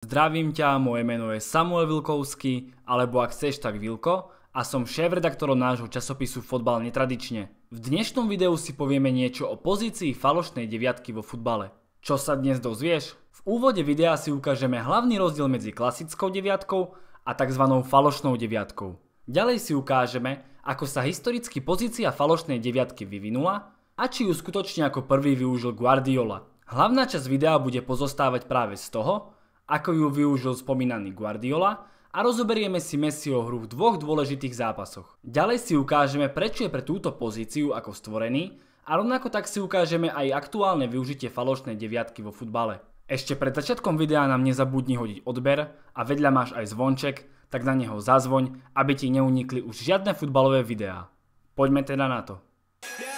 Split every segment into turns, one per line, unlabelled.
Zdravím ťa, moje meno je Samuel Vilkovský, alebo ak chceš tak Vilko, a som šéf-redaktorom nášho časopisu Fotbal netradične. V dnešnom videu si povieme niečo o pozícii falošnej deviatky vo futbale. Čo sa dnes dozvieš? V úvode videa si ukážeme hlavný rozdiel medzi klasickou deviatkou a tzv. falošnou deviatkou. Ďalej si ukážeme, ako sa historicky pozícia falošnej deviatky vyvinula a či ju skutočne ako prvý využil Guardiola. Hlavná časť videa bude pozostávať práve z toho, ako ju využil spomínaný Guardiola a rozoberieme si Messiho hru v dvoch dôležitých zápasoch. Ďalej si ukážeme, prečo je pre túto pozíciu ako stvorený a rovnako tak si ukážeme aj aktuálne využitie falošnej deviatky vo futbale. Ešte pred začiatkom videa nám nezabudni hodiť odber a vedľa máš aj zvonček, tak na neho zazvoň, aby ti neunikli už žiadne futbalové videá. Poďme teda na to. Yeah!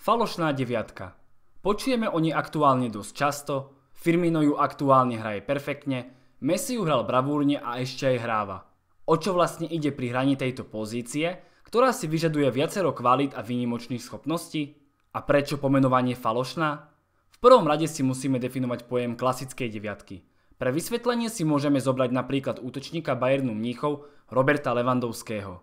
Falošná deviatka. Počujeme o nej aktuálne dosť často, Firmino ju aktuálne hraje perfektne, Messi ju hral bravúrne a ešte aj hráva. O čo vlastne ide pri hraní tejto pozície, ktorá si vyžaduje viacero kvalít a výnimočných schopností? A prečo pomenovanie falošná? V prvom rade si musíme definovať pojem klasickej deviatky. Pre vysvetlenie si môžeme zobrať napríklad útočníka Bayernu Mníchov Roberta Levandovského.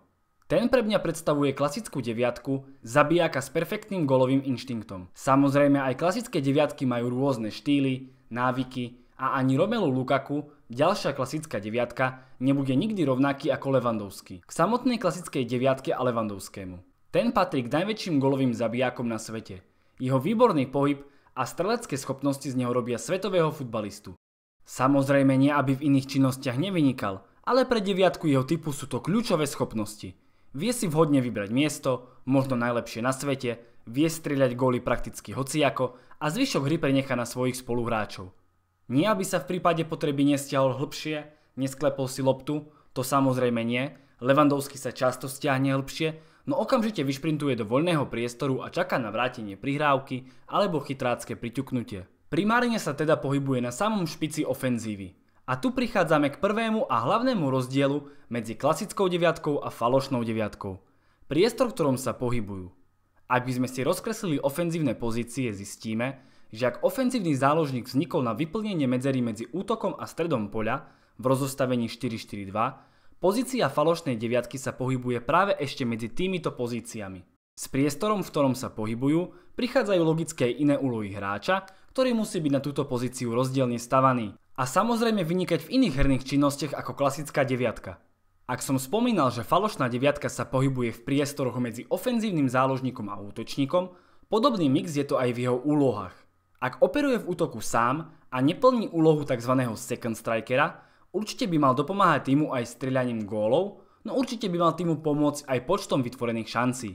Ten pre mňa predstavuje klasickú deviatku, zabijáka s perfektným golovým inštinktom. Samozrejme aj klasické deviatky majú rôzne štýly, návyky a ani Romelu Lukaku, ďalšia klasická deviatka, nebude nikdy rovnaký ako Levandovský. K samotnej klasickej deviatke a Levandovskému. Ten patrí k najväčším golovým zabijákom na svete. Jeho výborný pohyb a strelecké schopnosti z neho robia svetového futbalistu. Samozrejme nie, aby v iných činnostiach nevynikal, ale pre deviatku jeho typu sú to kľúčové schopnosti – Vie si vhodne vybrať miesto, možno najlepšie na svete, vie strieľať góly prakticky hociako a zvyšok hry prenecha na svojich spoluhráčov. Nie aby sa v prípade potreby nestiahol hlbšie, nesklepol si loptu, to samozrejme nie, Levandovský sa často stiahne hlbšie, no okamžite vyšprintuje do voľného priestoru a čaká na vrátenie prihrávky alebo chytrácké priťuknutie. Primárne sa teda pohybuje na samom špici ofenzívy. A tu prichádzame k prvému a hlavnému rozdielu medzi klasickou deviatkou a falošnou deviatkou. Priestor, v ktorom sa pohybujú. Ak by sme si rozkreslili ofenzívne pozície, zistíme, že ak ofenzívny záložník vznikol na vyplnenie medzery medzi útokom a stredom poľa v rozostavení 4-4-2, pozícia falošnej deviatky sa pohybuje práve ešte medzi týmito pozíciami. S priestorom, v ktorom sa pohybujú, prichádzajú logické iné úlohy hráča, ktorý musí byť na túto pozíciu rozdielne stavaný a samozrejme vynikať v iných herných činnostiach ako klasická deviatka. Ak som spomínal, že falošná deviatka sa pohybuje v priestoroch medzi ofenzívnym záložníkom a útočníkom, podobný mix je to aj v jeho úlohách. Ak operuje v útoku sám a neplní úlohu tzv. second strikera, určite by mal dopomáhať týmu aj strieľaním gólov, no určite by mal týmu pomôcť aj počtom vytvorených šancí.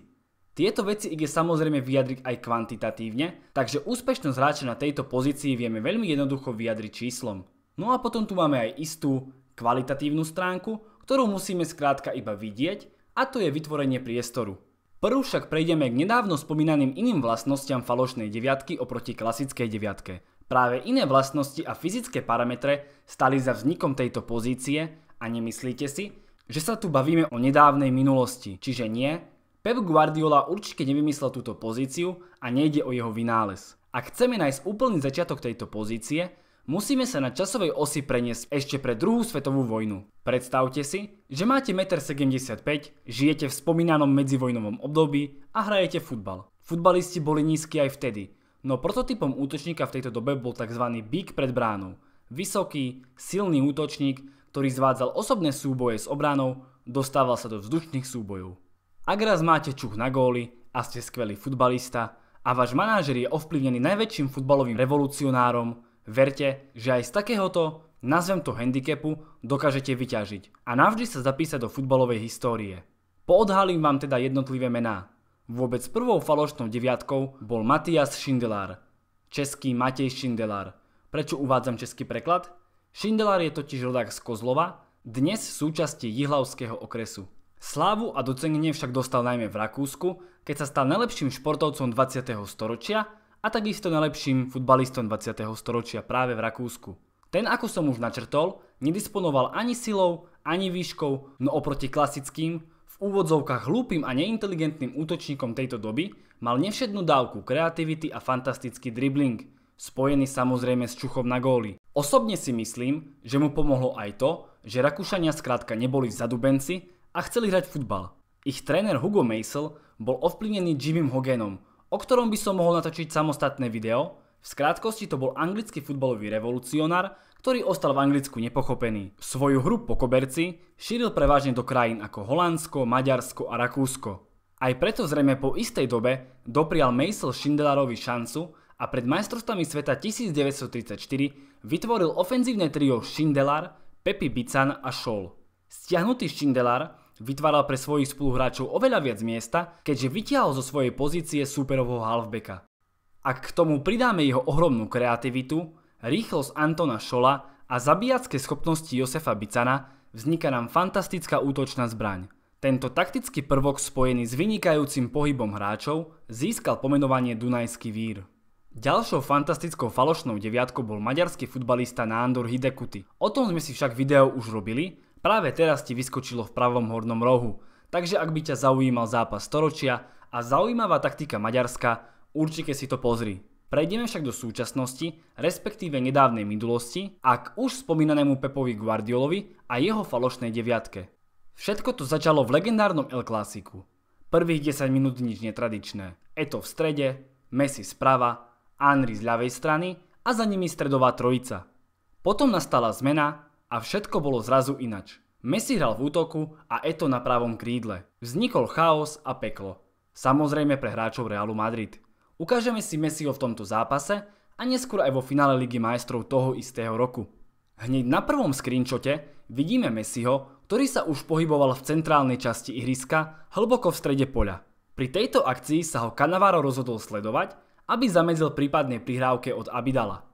Tieto veci ide samozrejme vyjadriť aj kvantitatívne, takže úspešnosť hráča na tejto pozícii vieme veľmi jednoducho vyjadriť číslom. No a potom tu máme aj istú kvalitatívnu stránku, ktorú musíme skrátka iba vidieť a to je vytvorenie priestoru. Prv však prejdeme k nedávno spomínaným iným vlastnostiam falošnej deviatky oproti klasickej deviatke. Práve iné vlastnosti a fyzické parametre stali za vznikom tejto pozície a nemyslíte si, že sa tu bavíme o nedávnej minulosti, čiže nie, Pep Guardiola určite nevymyslel túto pozíciu a nejde o jeho vynález. Ak chceme nájsť úplný začiatok tejto pozície, Musíme sa na časovej osi preniesť ešte pre druhú svetovú vojnu. Predstavte si, že máte 1,75 m, žijete v spomínanom medzivojnovom období a hrajete futbal. Futbalisti boli nízki aj vtedy, no prototypom útočníka v tejto dobe bol tzv. bík pred bránou. Vysoký, silný útočník, ktorý zvádzal osobné súboje s obranou, dostával sa do vzdušných súbojov. Ak raz máte čuch na góly a ste skvelý futbalista a váš manážer je ovplyvnený najväčším futbalovým revolucionárom, Verte, že aj z takéhoto, nazvem to handicapu, dokážete vyťažiť a navždy sa zapísať do futbalovej histórie. Poodhalím vám teda jednotlivé mená. Vôbec prvou falošnou deviatkou bol Matias Šindelár, český Matej Šindelár. Prečo uvádzam český preklad? Šindelár je totiž rodák z Kozlova, dnes súčasti Jihlavského okresu. Slávu a docenenie však dostal najmä v Rakúsku, keď sa stal najlepším športovcom 20. storočia a takisto najlepším futbalistom 20. storočia práve v Rakúsku. Ten, ako som už načrtol, nedisponoval ani silou, ani výškou, no oproti klasickým, v úvodzovkách hlúpým a neinteligentným útočníkom tejto doby, mal nevšednú dávku kreativity a fantastický dribbling, spojený samozrejme s čuchom na góly. Osobne si myslím, že mu pomohlo aj to, že Rakúšania skrátka neboli zadubenci a chceli hrať futbal. Ich tréner Hugo Meisel bol ovplyvnený Jimmym Hogenom, o ktorom by som mohol natočiť samostatné video. V skrátkosti to bol anglický futbalový revolucionár, ktorý ostal v Anglicku nepochopený. Svoju hru po koberci šíril prevážne do krajín ako Holandsko, Maďarsko a Rakúsko. Aj preto zrejme po istej dobe doprial Meisel Schindlerovi šancu a pred majstrovstvami sveta 1934 vytvoril ofenzívne trio Schindler, Pepi Bican a Scholl. Stiahnutý Schindler vytváral pre svojich spoluhráčov oveľa viac miesta, keďže vytiahol zo svojej pozície súperovho halfbacka. Ak k tomu pridáme jeho ohromnú kreativitu, rýchlosť Antona Šola a zabíjacké schopnosti Josefa Bicana, vzniká nám fantastická útočná zbraň. Tento taktický prvok spojený s vynikajúcim pohybom hráčov získal pomenovanie Dunajský vír. Ďalšou fantastickou falošnou deviatkou bol maďarský futbalista Nándor Hidekuti. O tom sme si však video už robili Práve teraz ti vyskočilo v pravom hornom rohu, takže ak by ťa zaujímal zápas storočia a zaujímavá taktika Maďarska, určite si to pozri. Prejdeme však do súčasnosti, respektíve nedávnej minulosti a k už spomínanému Pepovi Guardiolovi a jeho falošnej deviatke. Všetko to začalo v legendárnom El Clásiku. Prvých 10 minút nič netradičné. Eto v strede, Messi zprava, Henry z ľavej strany a za nimi stredová trojica. Potom nastala zmena a všetko bolo zrazu inač. Messi hral v útoku a Eto na pravom krídle. Vznikol chaos a peklo. Samozrejme pre hráčov Realu Madrid. Ukážeme si Messiho v tomto zápase a neskôr aj vo finále Ligy majstrov toho istého roku. Hneď na prvom screenshote vidíme Messiho, ktorý sa už pohyboval v centrálnej časti ihriska, hlboko v strede poľa. Pri tejto akcii sa ho Cannavaro rozhodol sledovať, aby zamedzil prípadnej prihrávke od Abidala.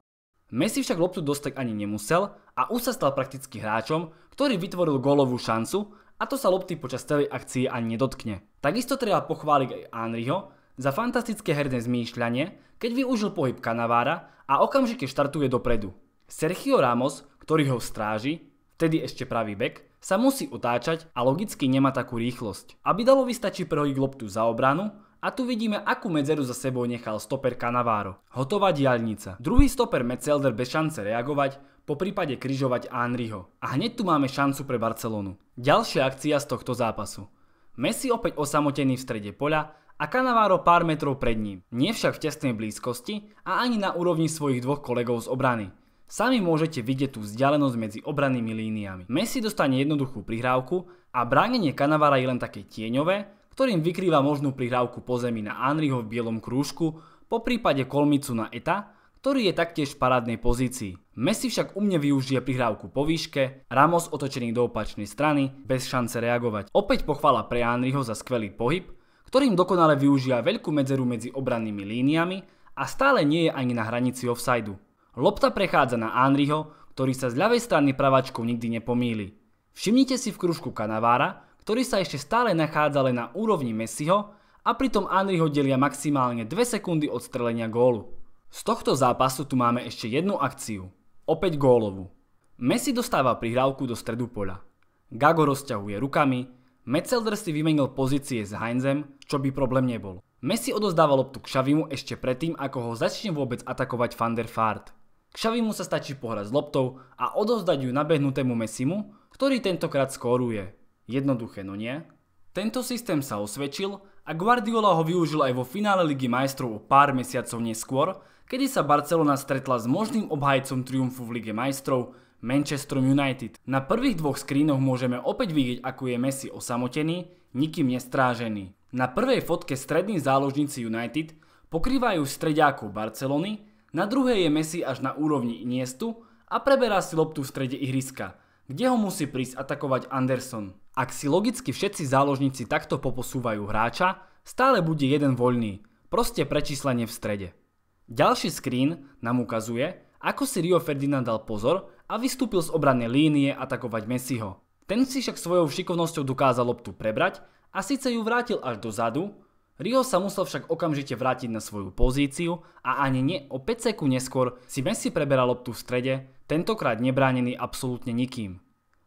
Messi však loptu dostať ani nemusel a už sa stal prakticky hráčom, ktorý vytvoril golovú šancu a to sa lopty počas celej akcie ani nedotkne. Takisto treba pochváliť aj Anriho za fantastické herné zmýšľanie, keď využil pohyb kanavára a okamžite štartuje dopredu. Sergio Ramos, ktorý ho stráži, vtedy ešte pravý bek, sa musí otáčať a logicky nemá takú rýchlosť. dalo vystačí prehodiť loptu za obranu a tu vidíme, akú medzeru za sebou nechal stoper Kanavaro. Hotová diaľnica. Druhý stoper Metzelder bez šance reagovať, po prípade križovať Anriho. A hneď tu máme šancu pre Barcelonu. Ďalšia akcia z tohto zápasu. Messi opäť osamotený v strede poľa a Kanavaro pár metrov pred ním. Nie však v tesnej blízkosti a ani na úrovni svojich dvoch kolegov z obrany. Sami môžete vidieť tú vzdialenosť medzi obrannými líniami. Messi dostane jednoduchú prihrávku a bránenie Kanavara je len také tieňové ktorým vykrýva možnú prihrávku po zemi na Anriho v bielom krúžku, po prípade kolmicu na Eta, ktorý je taktiež v parádnej pozícii. Messi však umne využije prihrávku po výške, Ramos otočený do opačnej strany, bez šance reagovať. Opäť pochvala pre Anriho za skvelý pohyb, ktorým dokonale využia veľkú medzeru medzi obrannými líniami a stále nie je ani na hranici offside. Lopta prechádza na Anriho, ktorý sa z ľavej strany pravačkou nikdy nepomíli. Všimnite si v kružku Kanavára, ktorý sa ešte stále nachádza len na úrovni Messiho a pritom Andri ho delia maximálne 2 sekundy od strelenia gólu. Z tohto zápasu tu máme ešte jednu akciu, opäť gólovú. Messi dostáva prihrávku do stredu poľa. Gago rozťahuje rukami, Metzelder si vymenil pozície s Heinzem, čo by problém nebol. Messi odozdáva loptu k Xavimu ešte predtým, ako ho začne vôbec atakovať Van der Fart. K Xavimu sa stačí pohrať s loptou a odozdať ju nabehnutému Messimu, ktorý tentokrát skóruje. Jednoduché, no nie? Tento systém sa osvedčil a Guardiola ho využil aj vo finále Ligy majstrov o pár mesiacov neskôr, kedy sa Barcelona stretla s možným obhajcom triumfu v Lige majstrov Manchester United. Na prvých dvoch skrínoch môžeme opäť vidieť, ako je Messi osamotený, nikým nestrážený. Na prvej fotke strední záložníci United pokrývajú strediakov Barcelony, na druhej je Messi až na úrovni Iniestu a preberá si loptu v strede ihriska kde ho musí prísť atakovať Anderson. Ak si logicky všetci záložníci takto poposúvajú hráča, stále bude jeden voľný, proste prečíslenie v strede. Ďalší screen nám ukazuje, ako si Rio Ferdinand dal pozor a vystúpil z obrannej línie atakovať Messiho. Ten si však svojou šikovnosťou dokázal loptu prebrať a síce ju vrátil až dozadu, Rio sa musel však okamžite vrátiť na svoju pozíciu a ani nie o 5 sekúnd neskôr si Messi preberal loptu v strede Tentokrát nebránený absolútne nikým.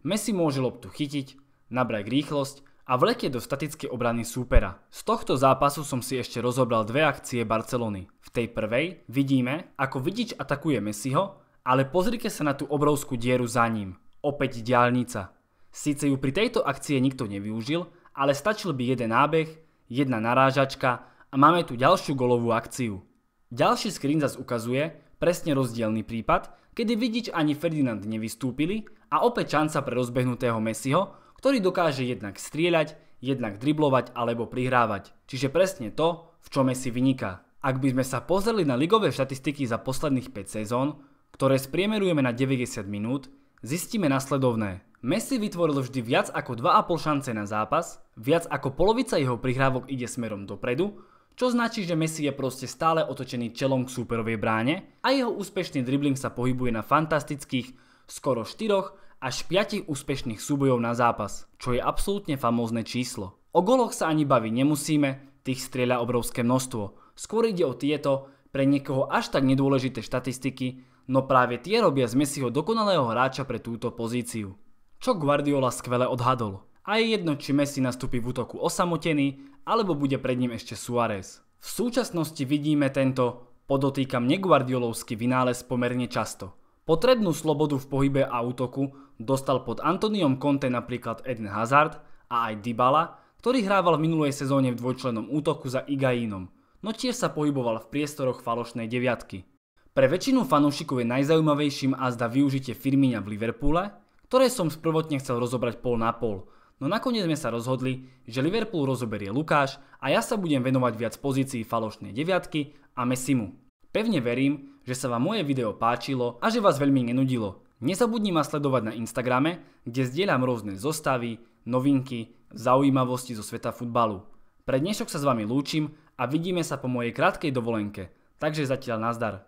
Messi môže loptu chytiť, nabrať rýchlosť a vletie do statickej obrany súpera. Z tohto zápasu som si ešte rozobral dve akcie Barcelony. V tej prvej vidíme, ako vidič atakuje Messiho, ale pozrite sa na tú obrovskú dieru za ním. Opäť diálnica. Sice ju pri tejto akcie nikto nevyužil, ale stačil by jeden nábeh, jedna narážačka a máme tu ďalšiu golovú akciu. Ďalší screen zas ukazuje presne rozdielný prípad, kedy Vidič ani Ferdinand nevystúpili a opäť šanca pre rozbehnutého Messiho, ktorý dokáže jednak strieľať, jednak driblovať alebo prihrávať. Čiže presne to, v čom Messi vyniká. Ak by sme sa pozreli na ligové štatistiky za posledných 5 sezón, ktoré spriemerujeme na 90 minút, zistíme nasledovné. Messi vytvoril vždy viac ako 2,5 šance na zápas, viac ako polovica jeho prihrávok ide smerom dopredu čo značí, že Messi je proste stále otočený čelom k súperovej bráne a jeho úspešný dribbling sa pohybuje na fantastických skoro 4 až 5 úspešných súbojov na zápas, čo je absolútne famózne číslo. O goloch sa ani baviť nemusíme, tých strieľa obrovské množstvo. Skôr ide o tieto, pre niekoho až tak nedôležité štatistiky, no práve tie robia z Messiho dokonalého hráča pre túto pozíciu. Čo Guardiola skvele odhadol. A je jedno, či Messi nastúpi v útoku osamotený, alebo bude pred ním ešte Suárez. V súčasnosti vidíme tento, podotýkam neguardiolovský vynález pomerne často. Potrebnú slobodu v pohybe a útoku dostal pod Antoniom Conte napríklad Eden Hazard a aj Dybala, ktorý hrával v minulej sezóne v dvojčlenom útoku za Igainom, no tiež sa pohyboval v priestoroch falošnej deviatky. Pre väčšinu fanúšikov je najzaujímavejším azda využitie Firmina v Liverpoole, ktoré som sprvotne chcel rozobrať pol na pol, no nakoniec sme sa rozhodli, že Liverpool rozoberie Lukáš a ja sa budem venovať viac pozícií falošnej deviatky a Messimu. Pevne verím, že sa vám moje video páčilo a že vás veľmi nenudilo. Nezabudni ma sledovať na Instagrame, kde zdieľam rôzne zostavy, novinky, zaujímavosti zo sveta futbalu. Pre dnešok sa s vami lúčim a vidíme sa po mojej krátkej dovolenke, takže zatiaľ nazdar.